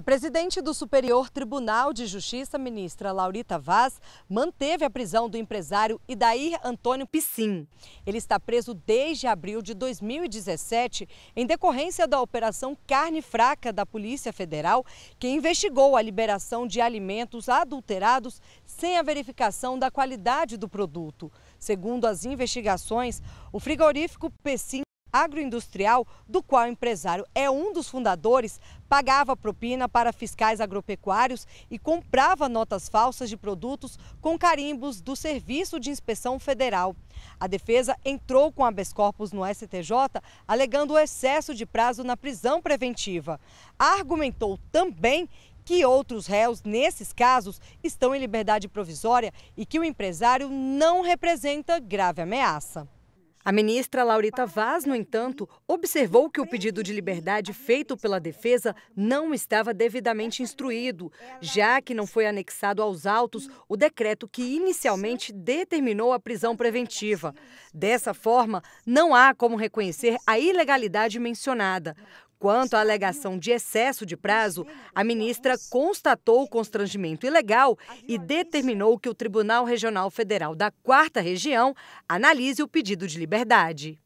A presidente do Superior Tribunal de Justiça, ministra Laurita Vaz, manteve a prisão do empresário Idair Antônio Pissim. Ele está preso desde abril de 2017 em decorrência da Operação Carne Fraca da Polícia Federal, que investigou a liberação de alimentos adulterados sem a verificação da qualidade do produto. Segundo as investigações, o frigorífico Pessim agroindustrial, do qual o empresário é um dos fundadores, pagava propina para fiscais agropecuários e comprava notas falsas de produtos com carimbos do Serviço de Inspeção Federal. A defesa entrou com habeas corpus no STJ, alegando o excesso de prazo na prisão preventiva. Argumentou também que outros réus, nesses casos, estão em liberdade provisória e que o empresário não representa grave ameaça. A ministra Laurita Vaz, no entanto, observou que o pedido de liberdade feito pela defesa não estava devidamente instruído, já que não foi anexado aos autos o decreto que inicialmente determinou a prisão preventiva. Dessa forma, não há como reconhecer a ilegalidade mencionada. Quanto à alegação de excesso de prazo, a ministra constatou o constrangimento ilegal e determinou que o Tribunal Regional Federal da Quarta Região analise o pedido de liberdade.